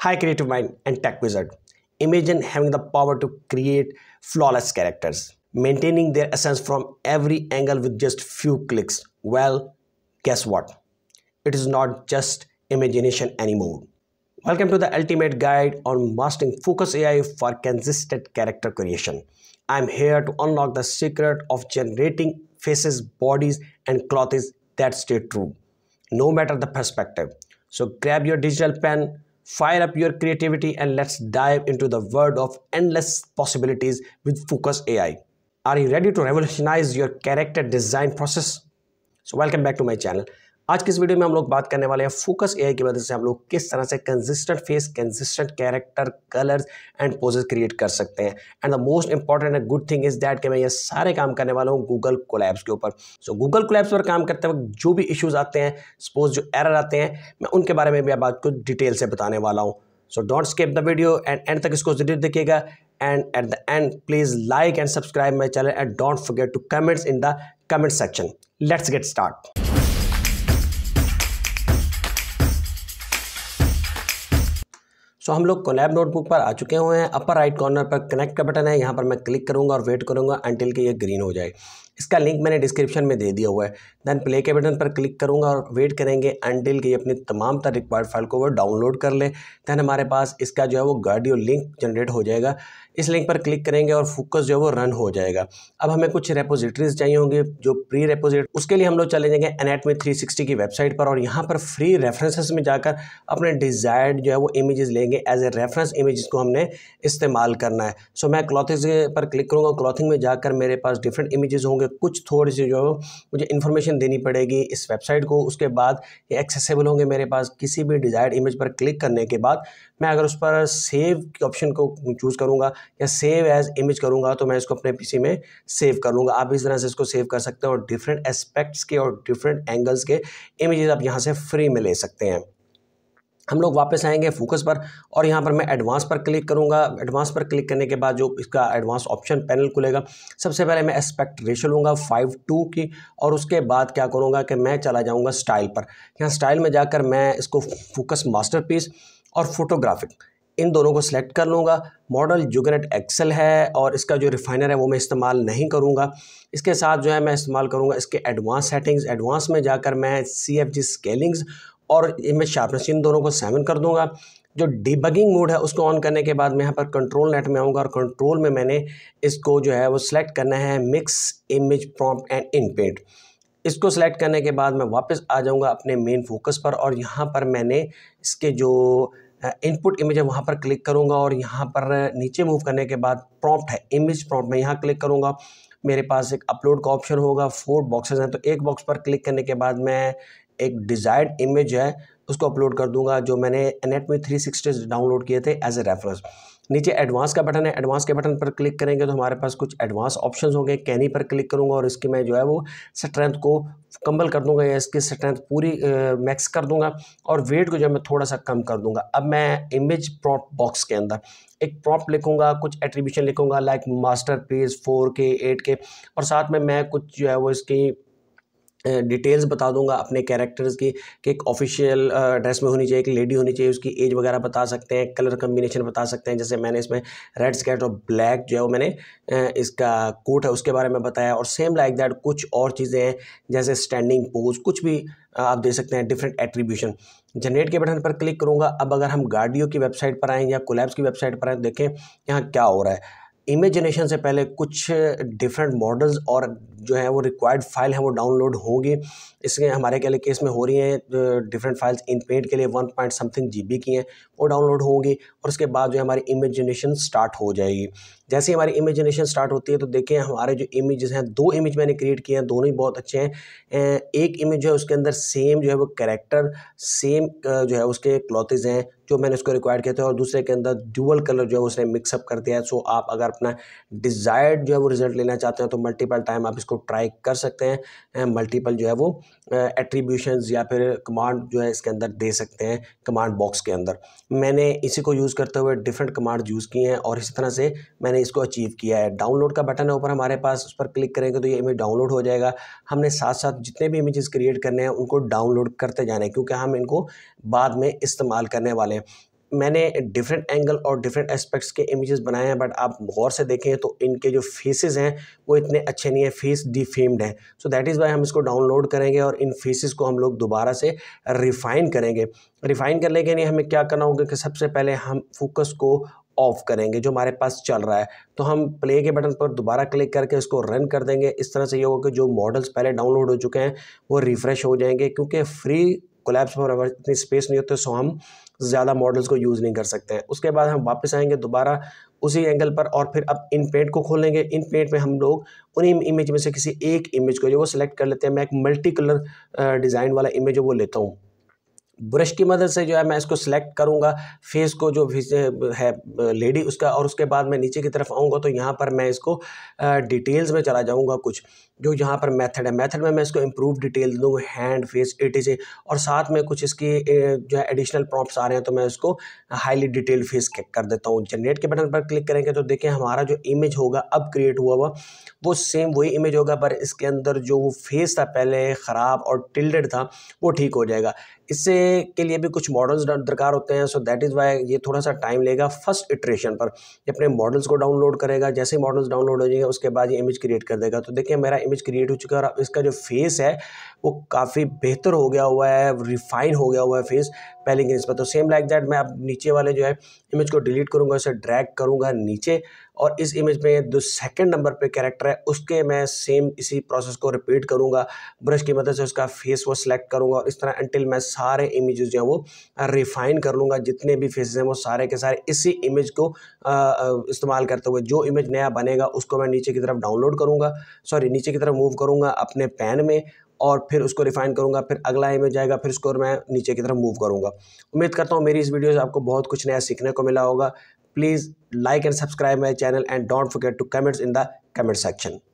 Hi creative mind and tech wizard. Imagine having the power to create flawless characters, maintaining their essence from every angle with just few clicks. Well, guess what? It is not just imagination anymore. Welcome to the ultimate guide on mastering Focus AI for consistent character creation. I'm here to unlock the secret of generating faces, bodies, and clothes that stay true, no matter the perspective. So grab your digital pen, fire up your creativity and let's dive into the world of endless possibilities with Focus AI. Are you ready to revolutionize your character design process? So welcome back to my channel. आज के इस video में हम लोग बात करने वाले हैं फोकस एआई की मदद से हम लोग किस तरह से consistent face consistent character colours and poses create कर सकते हैं and the most important and good thing is that कि मैं ये सारे काम करने वाला हूँ गूगल कोलैब्स के ऊपर सो गूगल कोलैब्स पर काम करते वक्त जो भी इशूज़ आते हैं सपोज जो एरर आते हैं मैं उनके बारे में भी आप आपको डिटेल से बताने वाला हूँ so don't skip the video and end तक इसको जरूर देखिएगा and at the end please like and subscribe my channel and don't forget to comments in the comment section let's get start so तो हम लोग कोलैब नोटबुक पर आ चुके हुए हैं अपर राइट कॉर्नर पर कनेक्ट का बटन है यहाँ पर मैं क्लिक करूँगा और वेट करूँगा अंटिल के ये ग्रीन हो जाए इसका लिंक मैंने डिस्क्रिप्शन में दे दिया हुआ है देन प्ले के बटन पर क्लिक करूँगा और वेट करेंगे अनटिल की अपनी तमाम तर रिक्वायर्ड फाइल को वो डाउनलोड कर ले दैन हमारे पास इसका जो है वो गाडियो लिंक जनरेट हो जाएगा इस लिंक पर क्लिक करेंगे और फोकस जो है वो रन हो जाएगा अब हमें कुछ रेपोजिटरीज चाहिए होंगे जो प्री रेपोजिट उसके लिए हम लोग चले जाएंगे एनेटमी थ्री सिक्सटी की वेबसाइट पर और यहाँ पर फ्री रेफरेंसेस में जाकर अपने डिज़ायर्ड जो है वो इमेजेस लेंगे एज ए रेफरेंस इमेज को हमने इस्तेमाल करना है सो so, मैं क्लॉथिंग पर क्लिक करूँगा क्लॉथिंग में जाकर मेरे पास डिफरेंट इमेजेस होंगे कुछ थोड़ी सी जो मुझे इन्फॉर्मेशन देनी पड़ेगी इस वेबसाइट को उसके बाद ये एक्सेसिबल होंगे मेरे पास किसी भी डिज़ायर्ड इमेज पर क्लिक करने के बाद मैं अगर उस पर सेव के ऑप्शन को चूज़ करूँगा या सेव एज इमेज करूँगा तो मैं इसको अपने पी में सेव कर लूँगा आप इस तरह से इसको सेव कर सकते हैं और डिफरेंट एस्पेक्ट्स के और डिफरेंट एंगल्स के इमेज आप यहाँ से फ्री में ले सकते हैं हम लोग वापस आएंगे फोकस पर और यहाँ पर मैं एडवांस पर क्लिक करूँगा एडवांस पर क्लिक करने के बाद जो इसका एडवांस ऑप्शन पैनल खुलेगा सबसे पहले मैं एस्पेक्ट रेशो लूँगा फाइव टू की और उसके बाद क्या करूँगा कि मैं चला जाऊँगा स्टाइल पर यहाँ स्टाइल में जाकर मैं इसको फोकस मास्टर और फोटोग्राफिक इन दोनों को सिलेक्ट कर लूँगा मॉडल जुगरेट एक्सेल है और इसका जो रिफाइनर है वो मैं इस्तेमाल नहीं करूँगा इसके साथ जो है मैं इस्तेमाल करूँगा इसके एडवांस सेटिंग्स एडवांस में जाकर मैं सी एफ जी स्केलिंग्स और मैं शार्पनेस इन दोनों को सेवन कर दूंगा जो डिबगिंग मोड है उसको ऑन करने के बाद मैं यहाँ पर कंट्रोल नेट में आऊँगा और कंट्रोल में मैंने इसको जो है वो सिलेक्ट करना है mix image prompt and inpaint इसको सेलेक्ट करने के बाद मैं वापस आ जाऊँगा अपने मेन फोकस पर और यहाँ पर मैंने इसके जो इनपुट इमेज है वहाँ पर क्लिक करूँगा और यहाँ पर नीचे मूव करने के बाद प्रॉम्प्ट है इमेज प्रॉम्प्ट मैं यहाँ क्लिक करूँगा मेरे पास एक अपलोड का ऑप्शन होगा फोर बॉक्सेस हैं तो एक बॉक्स पर क्लिक करने के बाद मैं एक डिज़ायर्ड इमेज है उसको अपलोड कर दूंगा जो मैंने एनेट में थ्री सिक्सटी डाउनलोड किए थे एज ए रेफरेंस नीचे एडवांस का बटन है एडवांस के बटन पर क्लिक करेंगे तो हमारे पास कुछ एडवांस ऑप्शंस होंगे कैनी पर क्लिक करूंगा और इसकी मैं जो है वो स्ट्रेंथ को कम्बल कर दूंगा या इसकी स्ट्रेंथ पूरी मैक्स कर दूंगा और वेट को जो है मैं थोड़ा सा कम कर दूंगा अब मैं इमेज प्रॉप बॉक्स के अंदर एक प्रॉप लिखूंगा कुछ एट्रीब्यूशन लिखूंगा like masterpiece four K eight K और साथ में मैं कुछ जो है वो इसकी डिटेल्स बता दूंगा अपने कैरेक्टर्स की कि एक ऑफिशियल ड्रेस में होनी चाहिए एक लेडी होनी चाहिए उसकी एज वगैरह बता सकते हैं कलर कम्बिनेशन बता सकते हैं जैसे मैंने इसमें रेड स्केट और ब्लैक जो है वो मैंने इसका कोट है उसके बारे में बताया और सेम लाइक दैट कुछ और चीज़ें हैं जैसे स्टैंडिंग पोज कुछ भी आप दे सकते हैं डिफरेंट एट्रीब्यूशन जनरेट के बटन पर क्लिक करूँगा अब अगर हम गाड़ियों की वेबसाइट पर आएँ या कोलैब्स की वेबसाइट पर आएँ तो देखें यहाँ क्या हो रहा है इमेजिनेशन से पहले कुछ डिफरेंट मॉडल्स और जो है वो रिक्वायर्ड फाइल हैं वो डाउनलोड होंगी इसके हमारे के लिए केस में हो रही हैं डिफरेंट फाइल्स इन पेंट के लिए वन पॉइंट समथिंग जी की हैं वो डाउनलोड होंगी और उसके बाद जो है हमारी इमेजिनेशन स्टार्ट हो जाएगी जैसे हमारी इमेजिनेशन स्टार्ट होती है तो देखें हमारे जो इमेजेस हैं दो इमेज मैंने क्रिएट किए हैं दोनों ही बहुत अच्छे हैं एक इमेज जो है उसके अंदर सेम जो है वो करेक्टर सेम जो है उसके क्लॉथेज हैं जो मैंने उसको रिक्वायर किया था और दूसरे के अंदर ड्यूअल कलर जो है उसने मिक्सअप कर दिया है सो आप अगर अपना डिज़ायर्ड जो है वो रिज़ल्ट लेना चाहते हैं तो मल्टीपल टाइम आप इसको ट्राई कर सकते हैं मल्टीपल जो है वो एट्रीब्यूशन या फिर कमांड जो है इसके अंदर दे सकते हैं कमांड बॉक्स के अंदर मैंने इसी को यूज़ करते हुए डिफरेंट कमांड यूज़ किए हैं और इसी तरह से मैंने हमने इसको अचीव किया है डाउनलोड का बटन है ऊपर हमारे पास उस पर क्लिक करेंगे तो ये इमेज डाउनलोड हो जाएगा हमने साथ साथ जितने भी इमेजेस क्रिएट करने हैं उनको डाउनलोड करते जाना है क्योंकि हम इनको बाद में इस्तेमाल करने वाले हैं मैंने डिफरेंट एंगल और डिफरेंट एस्पेक्ट्स के इमेजेस बनाए हैं बट आप गौर से देखें तो इनके जो फेसेस हैं वो इतने अच्छे नहीं हैं फेस डिफेम्ड हैं सो दैट इज़ वाई हम इसको डाउनलोड करेंगे और इन फेसेस को हम लोग दोबारा से रिफ़ाइन करेंगे रिफ़ाइन करने के लिए हमें क्या करना होगा कि सबसे पहले हम फोकस को ऑफ करेंगे जो हमारे पास चल रहा है तो हम प्ले के बटन पर दोबारा क्लिक करके इसको रन कर देंगे इस तरह से ये होगा कि जो मॉडल्स पहले डाउनलोड हो चुके हैं वो रिफ़्रेश हो जाएंगे क्योंकि फ्री कोलैप्स पर अगर इतनी स्पेस नहीं होती सो हम ज़्यादा मॉडल्स को यूज़ नहीं कर सकते हैं उसके बाद हम वापस आएंगे दोबारा उसी एंगल पर और फिर अब इन पेंट को खोलेंगे इन पेंट में हम लोग उन्हीं इमेज में से किसी एक इमेज को जो वो सिलेक्ट कर लेते हैं मैं एक मल्टी कलर डिज़ाइन वाला इमेज वो लेता हूँ ब्रश की मदद से जो है मैं इसको सिलेक्ट करूँगा फेस को जो है लेडी उसका और उसके बाद मैं नीचे की तरफ आऊँगा तो यहाँ पर मैं इसको डिटेल्स में चला जाऊँगा कुछ जो यहाँ पर मेथड है मेथड में मैं इसको इम्प्रूव डिटेल दूँगा हैंड फेस एट इज और साथ में कुछ इसकी जो है एडिशनल प्रॉप्स आ रहे हैं तो मैं इसको हाईली डिटेल फेस क्लिक कर देता हूँ जनरेट के बटन पर क्लिक करेंगे तो देखें हमारा जो इमेज होगा अब क्रिएट हुआ हुआ वो सेम वही इमेज होगा पर इसके अंदर जो फेस था पहले ख़राब और टिल्डेड था वो ठीक हो जाएगा इससे के लिए भी कुछ मॉडल्स दरकार होते हैं सो दैट इज़ वाई ये थोड़ा सा टाइम लेगा फर्स्ट इटरेशन पर अपने मॉडल्स को डाउनलोड करेगा जैसे मॉडल्स डाउनलोड हो जाएंगे उसके बाद ये इमेज क्रिएट कर देगा तो देखिए मेरा इमेज क्रिएट हो चुका है और इसका जो फेस है वो काफ़ी बेहतर हो गया हुआ है रिफाइन हो गया हुआ है फेस पहले की नस्बत तो सेम लाइक दैट मैं अब नीचे वाले जो है इमेज को डिलीट करूँगा इसे ड्रैग करूँगा नीचे और इस इमेज में जो सेकंड नंबर पे कैरेक्टर है उसके मैं सेम इसी प्रोसेस को रिपीट करूँगा ब्रश की मदद मतलब से उसका फेस वो सिलेक्ट करूँगा और इस तरह अंटिल मैं सारे इमेज जो हैं वो रिफाइन कर लूँगा जितने भी फेसेस हैं वो सारे के सारे इसी इमेज को इस्तेमाल करते हुए जो इमेज नया बनेगा उसको मैं नीचे की तरफ डाउनलोड करूँगा सॉरी नीचे की तरफ मूव करूँगा अपने पेन में और फिर उसको रिफ़ाइन करूँगा फिर अगला इमेज आएगा फिर उसको मैं नीचे की तरफ मूव करूँगा उम्मीद करता हूँ मेरी इस वीडियो से आपको बहुत कुछ नया सीखने को मिला होगा please like and subscribe my channel and don't forget to comments in the comment section